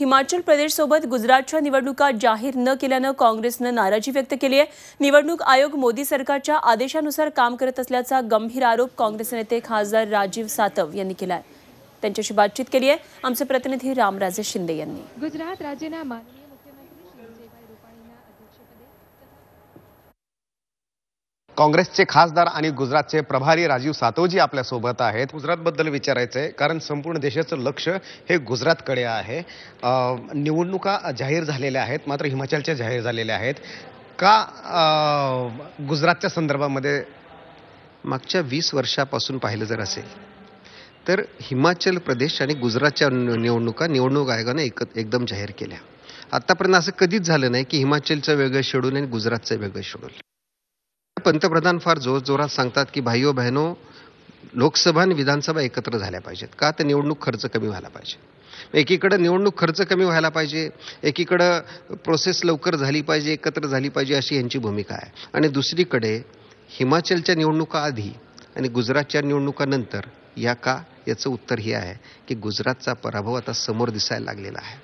हिमाचल प्रदेशसोबत गुजरातच्या निवडणुका जाहीर न केल्यानं काँग्रेसनं नाराजी व्यक्त केली आहे निवडणूक आयोग मोदी सरकारच्या आदेशानुसार काम करत असल्याचा गंभीर आरोप काँग्रेस नेते खासदार राजीव सातव यांनी केला आहे त्यांच्याशी बातचीत केली आहे आमचे प्रतिनिधी रामराजे शिंदे यांनी गुजरात राजीनामा काँग्रेसचे खासदार आणि गुजरातचे प्रभारी राजीव सातवजी आपल्यासोबत आहेत गुजरातबद्दल विचारायचं आहे कारण संपूर्ण देशाचं लक्ष हे गुजरातकडे आहे निवडणुका जाहीर झालेल्या आहेत मात्र हिमाचलच्या जाहीर झालेल्या आहेत का गुजरातच्या संदर्भामध्ये मागच्या वीस वर्षापासून पाहिलं जर असेल तर हिमाचल प्रदेश आणि गुजरातच्या निवडणुका निवडणूक आयोगाने एक एकदम जाहीर केल्या आत्तापर्यंत असं कधीच झालं नाही की हिमाचलचं वेगळं शेड्यूल आणि गुजरातचं वेगळं शेड्यूल पंतप्रधान फार जोरात सांगतात की भाईओ बहिणो लोकसभा आणि विधानसभा एकत्र झाल्या पाहिजेत का तर निवडणूक खर्च कमी व्हायला पाहिजे एकीकडं निवडणूक खर्च कमी व्हायला पाहिजे एकीकडं प्रोसेस लवकर झाली पाहिजे एकत्र झाली पाहिजे अशी यांची भूमिका आहे आणि दुसरीकडे हिमाचलच्या निवडणुका आधी आणि गुजरातच्या निवडणुकानंतर या का याचं उत्तर हे आहे की गुजरातचा पराभव आता समोर दिसायला लागलेला आहे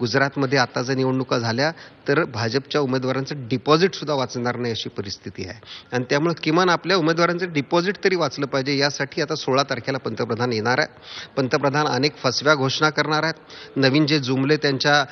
गुजरातमध्ये आता जर निवडणुका झाल्या तर भाजपच्या उमेदवारांचं डिपॉझिटसुद्धा वाचणार नाही अशी परिस्थिती आहे आणि त्यामुळे किमान आपल्या उमेदवारांचं डिपॉझिट तरी वाचलं पाहिजे यासाठी आता सोळा तारखेला पंतप्रधान येणार आहेत पंतप्रधान अनेक फसव्या घोषणा करणार आहेत नवीन जे जुमले त्यांच्या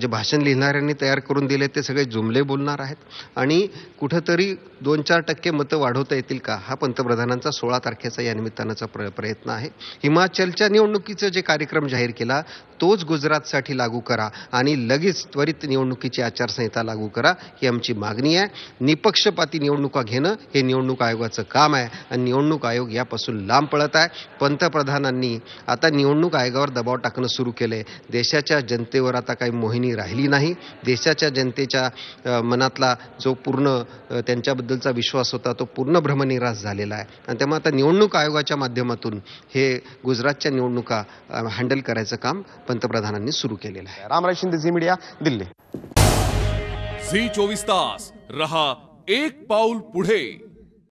जे भाषण लिहिणाऱ्यांनी तयार करून दिले ते सगळे जुमले बोलणार आहेत आणि कुठंतरी दोन चार टक्के मतं वाढवता येतील का हा पंतप्रधानांचा सोळा तारखेचा या निमित्तानाचा प्र प्रयत्न आहे हिमाचलच्या निवडणुकीचं जे कार्यक्रम जाहीर केला तोच गुजरातसाठी लागू करा आणि लगेच त्वरित निवडणुकीची आचारसंहिता लागू करा ही आमची मागणी आहे निपक्षपाती निवडणुका घेणं हे निवडणूक आयोगाचं काम आहे आणि निवडणूक आयोग यापासून लांब पळत आहे पंतप्रधानांनी आता निवडणूक आयोगावर दबाव टाकणं सुरू केलं आहे देशाच्या जनतेवर आता काही मोहिनी राहिली नाही देशाच्या जनतेच्या मनातला जो पूर्ण त्यांच्याबद्दलचा विश्वास होता तो पूर्ण भ्रमनिराश झालेला आहे आणि त्यामुळे आता निवडणूक आयोगाच्या माध्यमातून हे गुजरातच्या निवडणुका हँडल करायचं काम पंतप्रधानांनी सुरू केलेलं आहे रामराज शिंदे झी मीडिया दिल्ली झी चोवीस तास रहा एक पाऊल पुढे